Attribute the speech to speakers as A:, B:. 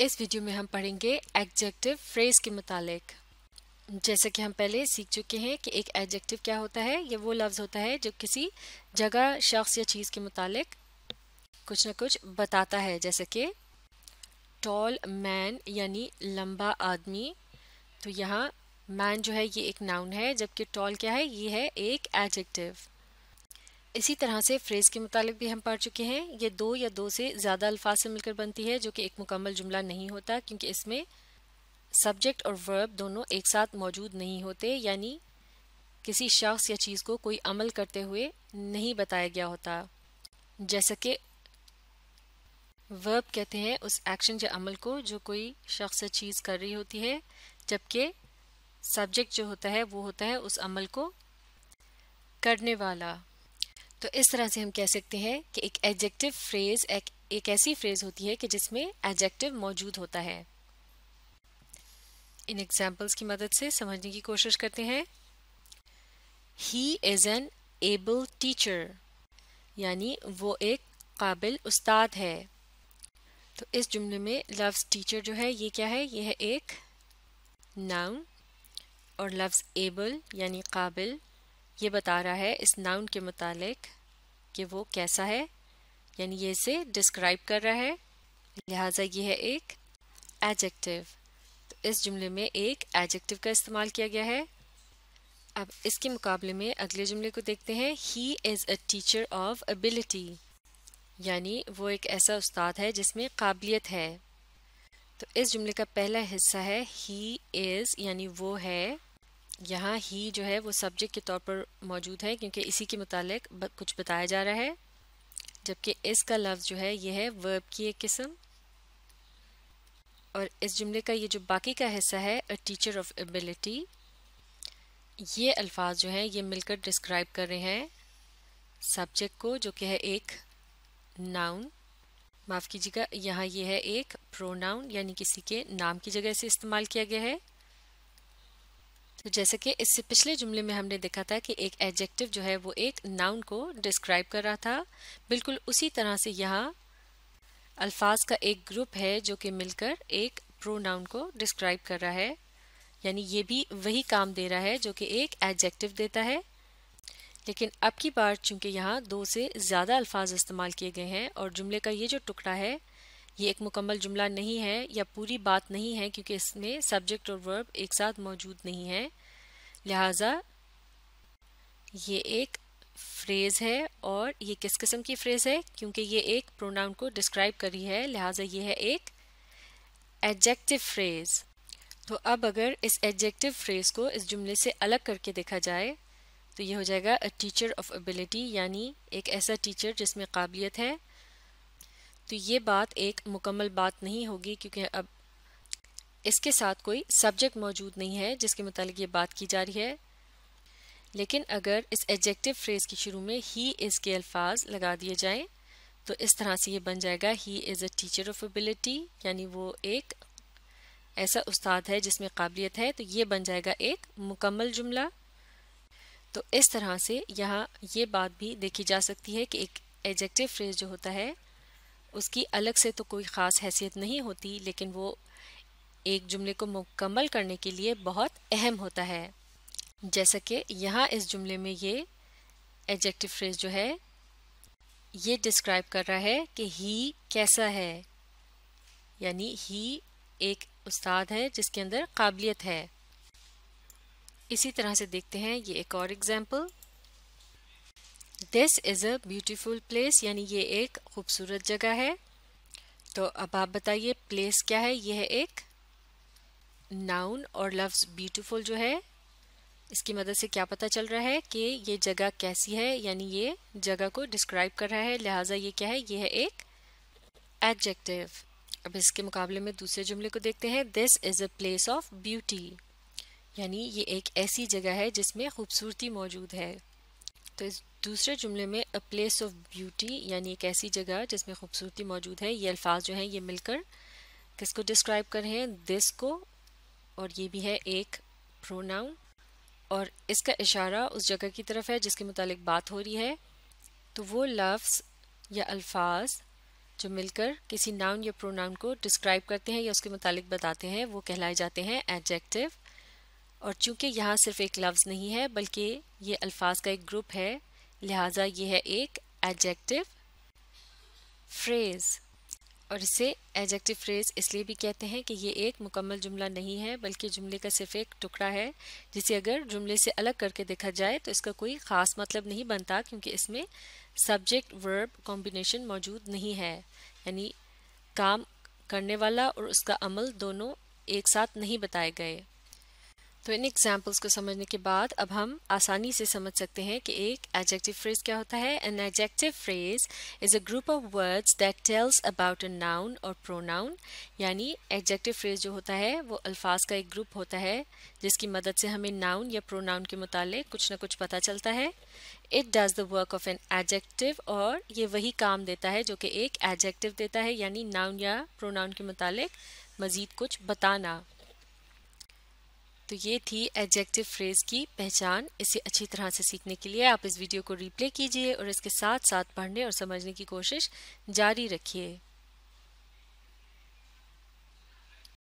A: इस वीडियो में हम पढ़ेंगे एडजेक्टिव फ्रेज के मुतालिक जैसे कि हम पहले सीख चुके हैं कि एक एडजेक्टिव क्या होता है ये वो लफ्ज़ होता है जो किसी जगह शख्स या चीज़ के मुतालिक कुछ ना कुछ बताता है जैसे कि टॉल मैन यानी लंबा आदमी तो यहाँ मैन जो है ये एक नाउन है जबकि टॉल क्या है ये है एक एडजेक्टिव इसी तरह से फ्रेज़ के मुतालिक भी हम पढ़ चुके हैं ये दो या दो से ज़्यादा अल्फाज से मिलकर बनती है जो कि एक मुकम्मल जुमला नहीं होता क्योंकि इसमें सब्जेक्ट और वर्ब दोनों एक साथ मौजूद नहीं होते यानी किसी शख्स या चीज़ को कोई अमल करते हुए नहीं बताया गया होता जैसा कि वर्ब कहते हैं उस एक्शन या अमल को जो कोई शख्स या चीज़ कर रही होती है जबकि सब्जेक्ट जो होता है वो होता है उस अमल को करने वाला तो इस तरह से हम कह सकते हैं कि एक एडजेक्टिव फ्रेज एक, एक ऐसी फ्रेज होती है कि जिसमें एडजेक्टिव मौजूद होता है इन एग्जाम्पल्स की मदद से समझने की कोशिश करते हैं he is an able teacher यानी वो एक काबिल उस्ताद है तो इस जुमले में लफ्ज़ टीचर जो है ये क्या है यह है एक नाउन और लफ्ज़ एबल यानी काबिल ये बता रहा है इस नाउन के मुतालिक कि वो कैसा है यानी ये इसे डिस्क्राइब कर रहा है लिहाजा ये है एक एडजेक्टिव तो इस जुमले में एक एडजेक्टिव का इस्तेमाल किया गया है अब इसके मुकाबले में अगले जुमले को देखते हैं he is a teacher of ability यानी वो एक ऐसा उस्ताद है जिसमें काबिलियत है तो इस जुमले का पहला हिस्सा है ही इज़ यानी वो है यहाँ ही जो है वो सब्जेक्ट के तौर पर मौजूद है क्योंकि इसी के मुतालिक कुछ बताया जा रहा है जबकि इसका लफ्ज़ जो है यह है वर्ब की एक किस्म और इस जुमले का ये जो बाकी का हिस्सा है अ टीचर ऑफ एबिलिटी ये अल्फाज जो हैं ये मिलकर डिस्क्राइब कर रहे हैं सब्जेक्ट को जो कि है एक नाउन माफ़ कीजिएगा यहाँ ये है एक प्रोनाउन यानी किसी के नाम की जगह से इस्तेमाल किया गया है तो जैसे कि इससे पिछले जुमले में हमने देखा था कि एक एडजेक्टिव जो है वो एक नाउन को डिस्क्राइब कर रहा था बिल्कुल उसी तरह से यहाँ अल्फाज का एक ग्रुप है जो कि मिलकर एक प्रो नाउन को डिस्क्राइब कर रहा है यानी ये भी वही काम दे रहा है जो कि एक एडजेक्टिव देता है लेकिन अब की बार चूंकि यहाँ दो से ज़्यादा अल्फाज इस्तेमाल किए गए हैं और जुमले का ये जो टुकड़ा है ये एक मुकम्मल जुमला नहीं है या पूरी बात नहीं है क्योंकि इसमें सब्जेक्ट और वर्ब एक साथ मौजूद नहीं है लिहाजा ये एक फ्रेज़ है और ये किस किस्म की फ्रेज़ है क्योंकि ये एक प्रोनाउन को डिस्क्राइब करी है लिहाजा ये है एक एडजेक्टिव फ्रेज़ तो अब अगर इस एडजेक्टिव फ्रेज़ को इस जुमले से अलग करके देखा जाए तो ये हो जाएगा अ टीचर ऑफ एबिलिटी यानी एक ऐसा टीचर जिसमें काबिलियत है तो ये बात एक मुकम्मल बात नहीं होगी क्योंकि अब इसके साथ कोई सब्जेक्ट मौजूद नहीं है जिसके मतलब ये बात की जा रही है लेकिन अगर इस एडजेक्टिव फ्रेज के शुरू में ही इसके अल्फाज लगा दिए जाएं तो इस तरह से ये बन जाएगा he is a teacher of ability यानी वो एक ऐसा उस्ताद है जिसमें काबिलियत है तो ये बन जाएगा एक मुकम्मल जुमला तो इस तरह से यहाँ ये बात भी देखी जा सकती है कि एक एडजेक्टिव फ्रेज जो होता है उसकी अलग से तो कोई ख़ास हैसियत नहीं होती लेकिन वो एक जुमले को मुकम्मल करने के लिए बहुत अहम होता है जैसा कि यहाँ इस जुमले में ये एडजेक्टिव फ्रेज जो है ये डिस्क्राइब कर रहा है कि ही कैसा है यानी ही एक उस्ताद है जिसके अंदर काबिलियत है इसी तरह से देखते हैं ये एक और example. This is a beautiful place यानी ये एक खूबसूरत जगह है तो अब आप बताइए प्लेस क्या है यह है एक नाउन और लफ्ज़ ब्यूटीफुल जो है इसकी मदद से क्या पता चल रहा है कि ये जगह कैसी है यानी ये जगह को डिस्क्राइब कर रहा है लिहाजा ये क्या है ये है एक एडजेक्टिव अब इसके मुकाबले में दूसरे जुमले को देखते हैं this is a place of beauty यानी ये एक ऐसी जगह है जिसमें खूबसूरती मौजूद है तो इस दूसरे जुमले में अ प्लेस ऑफ ब्यूटी यानी एक ऐसी जगह जिसमें खूबसूरती मौजूद है ये अल्फाज जो हैं ये मिलकर किसको डिस्क्राइब कर रहे हैं दिस को और ये भी है एक प्रोनाउन और इसका इशारा उस जगह की तरफ है जिसके मुतालिक बात हो रही है तो वो लफ्ज़ या अल्फाज जो मिलकर किसी नाउन या प्रोनाउन को डिस्क्राइब करते हैं या उसके मुतालिक बताते हैं वो कहलाए जाते हैं एडजेक्टिव और चूंकि यहाँ सिर्फ एक लफ्ज़ नहीं है बल्कि ये अल्फाज का एक ग्रुप है लिहाजा ये है एक एडजेक्टिव फ्रेज़ और इसे एडजेक्टिव फ्रेज इसलिए भी कहते हैं कि ये एक मुकम्मल जुमला नहीं है बल्कि जुमले का सिर्फ एक टुकड़ा है जिसे अगर जुमले से अलग करके देखा जाए तो इसका कोई ख़ास मतलब नहीं बनता क्योंकि इसमें सब्जेक्ट वर्ब कॉम्बिनेशन मौजूद नहीं है यानी काम करने वाला और उसका अमल दोनों एक साथ नहीं बताए गए तो इन एग्जाम्पल्स को समझने के बाद अब हम आसानी से समझ सकते हैं कि एक एडजेक्टिव फ्रेज क्या होता है an adjective phrase is a group of words that tells about a noun or pronoun यानी एडजेक्टिव फ्रेज जो होता है वो अल्फाज का एक ग्रुप होता है जिसकी मदद से हमें नाउन या प्रोनाउन के मुतालिक कुछ ना कुछ पता चलता है it does the work of an adjective और ये वही काम देता है जो कि एक एडजेक्टिव देता है यानी नाउन या प्रोनाउन के मुतालिक मज़ीद कुछ बताना तो ये थी एडजेक्टिव फ्रेज की पहचान इसे अच्छी तरह से सीखने के लिए आप इस वीडियो को रिप्ले कीजिए और इसके साथ साथ पढ़ने और समझने की कोशिश जारी रखिए